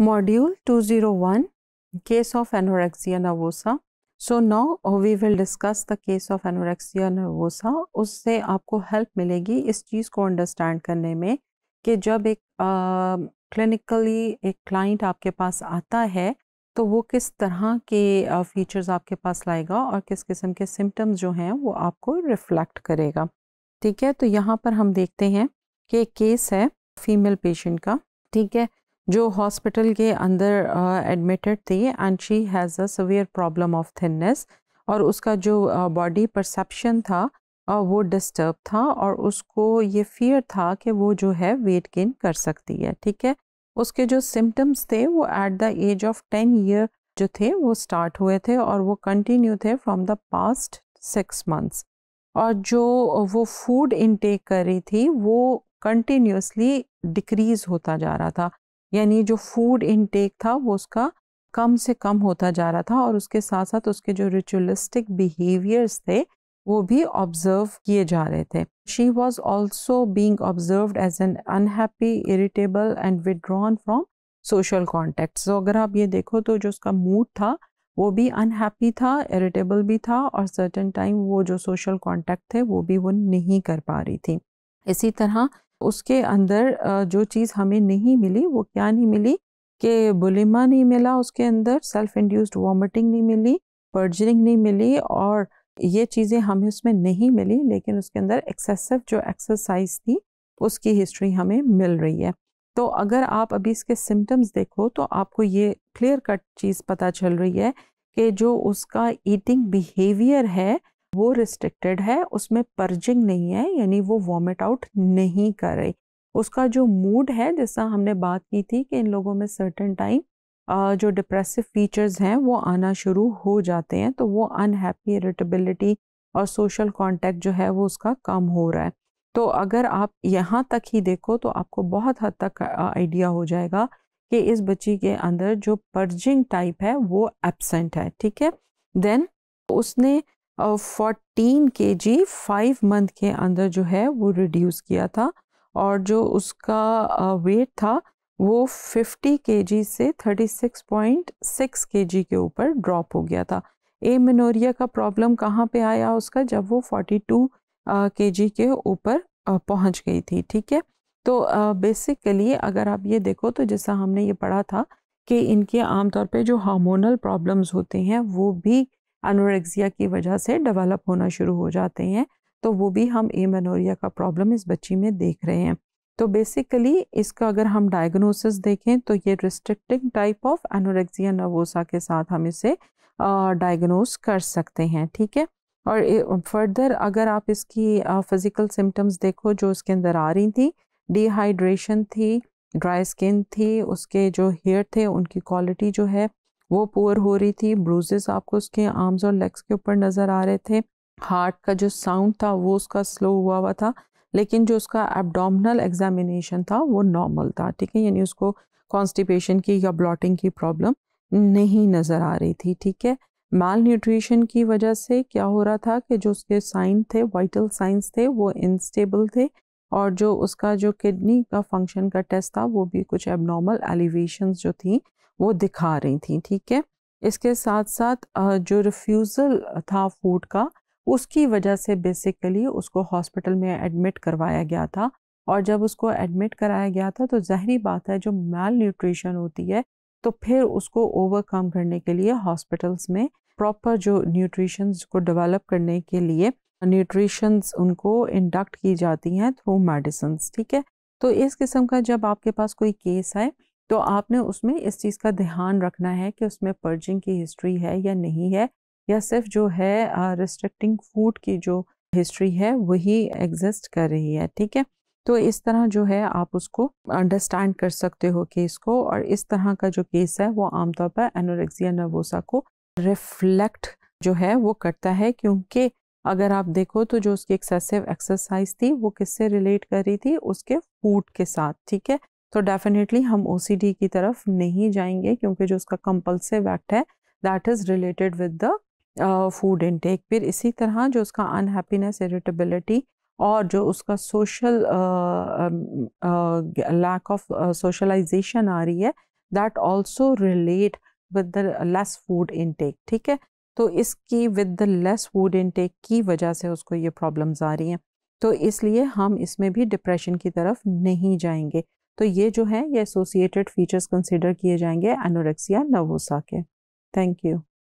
zero 201 case of anorexia nervosa so now we will discuss the case of anorexia nervosa उससे आपको help मिलेगी इस चीज़ को understand करने में कि जब एक क्लिनिकली uh, एक क्लाइंट आपके पास आता है तो वो किस तरह के फीचर्स uh, आपके पास लाएगा और किस किस्म के सिम्टम्स जो हैं वो आपको रिफ्लेक्ट करेगा ठीक है तो यहाँ पर हम देखते हैं कि केस है फीमेल पेशेंट का ठीक है जो हॉस्पिटल के अंदर एडमिटेड थी and she has a severe problem of thinness और उसका जो बॉडी परसेप्शन था वो डिस्टर्ब था और उसको ये फियर था कि वो जो है वेट गेन कर सकती है ठीक है उसके जो सिम्टम्स थे वो at the age of ten year जो थे वो स्टार्ट हुए थे और वो कंटिन्यू थे from the past six months और जो वो फूड इनटेक कर रही थी वो कंटिन्यूसली डिक्रीज़ होता जा रहा था यानी जो फूड इनटेक था वो उसका कम से कम होता जा रहा था और उसके साथ साथ उसके जो रिचुअलिस्टिक बिहेवियर्स थे वो भी ऑब्जर्व किए जा रहे थे she was also being observe as an unhappy irritable and withdrawn from social contact so अगर आप ये देखो तो जो उसका मूड था वो भी अनहैप्पी था इरिटेबल भी था और सर्टन टाइम वो जो सोशल कॉन्टैक्ट थे वो भी वो नहीं कर पा रही थी इसी तरह उसके अंदर जो चीज़ हमें नहीं मिली वो क्या नहीं मिली कि बुलिमा नहीं मिला उसके अंदर सेल्फ इंड्यूस्ड वॉमिटिंग नहीं मिली पर्जरिंग नहीं मिली और ये चीज़ें हमें उसमें नहीं मिली लेकिन उसके अंदर एक्सेसिव जो एक्सरसाइज थी उसकी हिस्ट्री हमें मिल रही है तो अगर आप अभी इसके सिम्टम्स देखो तो आपको ये क्लियर कट चीज़ पता चल रही है कि जो उसका ईटिंग बिहेवियर है वो रिस्ट्रिक्टेड है उसमें पर्जिंग नहीं है यानी वो वॉमिट आउट नहीं कर रही उसका जो मूड है जैसा हमने बात की थी कि इन लोगों में सर्टन टाइम जो डिप्रेसिव फीचर्स हैं वो आना शुरू हो जाते हैं तो वो अनहैप्पी इरिटेबिलिटी और सोशल कांटेक्ट जो है वो उसका कम हो रहा है तो अगर आप यहाँ तक ही देखो तो आपको बहुत हद तक आइडिया हो जाएगा कि इस बच्ची के अंदर जो पर्जिंग टाइप है वो एबसेंट है ठीक है देन उसने फोर्टीन के जी फाइव मंथ के अंदर जो है वो रिड्यूस किया था और जो उसका वेट था वो फिफ्टी के जी से थर्टी सिक्स पॉइंट सिक्स के जी के ऊपर ड्रॉप हो गया था ए मिनोरिया का प्रॉब्लम कहाँ पे आया उसका जब वो फोर्टी टू के जी के ऊपर पहुँच गई थी ठीक है तो बेसिकली अगर आप ये देखो तो जैसा हमने ये पढ़ा था कि इनके आमतौर पे जो हार्मोनल प्रॉब्लम्स होते हैं वो भी अनोरेक्सिया की वजह से डेवलप होना शुरू हो जाते हैं तो वो भी हम एमेनोरिया का प्रॉब्लम इस बच्ची में देख रहे हैं तो बेसिकली इसका अगर हम डायग्नोसिस देखें तो ये restricting type of anorexia nervosa के साथ हम इसे डायग्नोस कर सकते हैं ठीक है और फर्दर अगर आप इसकी फिज़िकल सिम्टम्स देखो जो इसके अंदर आ रही थी डिहाइड्रेशन थी ड्राई स्किन थी उसके जो हेयर थे उनकी क्वालिटी जो है वो पोअर हो रही थी ब्रूजेस आपको उसके आर्म्स और लेग्स के ऊपर नज़र आ रहे थे हार्ट का जो साउंड था वो उसका स्लो हुआ हुआ था लेकिन जो उसका एबडोमिनल एग्जामिनेशन था वो नॉर्मल था ठीक है यानी उसको कॉन्स्टिपेशन की या ब्लॉटिंग की प्रॉब्लम नहीं नज़र आ रही थी ठीक है माल न्यूट्रिशन की वजह से क्या हो रहा था कि जो उसके साइन थे वाइटल साइंस थे वो इनस्टेबल थे और जो उसका जो किडनी का फंक्शन का टेस्ट था वो भी कुछ एबनॉर्मल एलिवेशन जो थी वो दिखा रही थी ठीक है इसके साथ साथ जो रिफ्यूज़ल था फूड का उसकी वजह से बेसिकली उसको हॉस्पिटल में एडमिट करवाया गया था और जब उसको एडमिट कराया गया था तो जहरी बात है जो मेल न्यूट्रिशन होती है तो फिर उसको ओवरकम करने के लिए हॉस्पिटल्स में प्रॉपर जो न्यूट्रिशंस को डेवलप करने के लिए न्यूट्रिशंस उनको इंडक्ट की जाती हैं थ्रू मेडिसन्स ठीक है तो इस किस्म का जब आपके पास कोई केस आए तो आपने उसमें इस चीज़ का ध्यान रखना है कि उसमें पर्जिंग की हिस्ट्री है या नहीं है या सिर्फ जो है रिस्ट्रिक्टिंग फूड की जो हिस्ट्री है वही एग्जिस्ट कर रही है ठीक है तो इस तरह जो है आप उसको अंडरस्टैंड कर सकते हो केस को और इस तरह का जो केस है वो आमतौर पर एनोरेक्सिया नर्वोसा को रिफ्लेक्ट जो है वो करता है क्योंकि अगर आप देखो तो जो उसकी एक्सेसिव एक्सरसाइज थी वो किससे रिलेट कर रही थी उसके फूड के साथ ठीक है तो डेफिनेटली हम ओ की तरफ नहीं जाएंगे क्योंकि जो उसका कंपल्सिव एक्ट है that is related with the food intake फिर इसी तरह जो उसका अनहैप्पीनेस इरिटेबिलिटी और जो उसका सोशल लैक ऑफ सोशलाइजेशन आ रही है that also relate with the less food intake ठीक है तो इसकी with the less food intake की वजह से उसको ये प्रॉब्लम्स आ रही हैं तो इसलिए हम इसमें भी डिप्रेशन की तरफ नहीं जाएंगे तो ये जो है ये एसोसिएटेड फीचर्स कंसिडर किए जाएंगे एनोरेक्सिया नवोसा के थैंक यू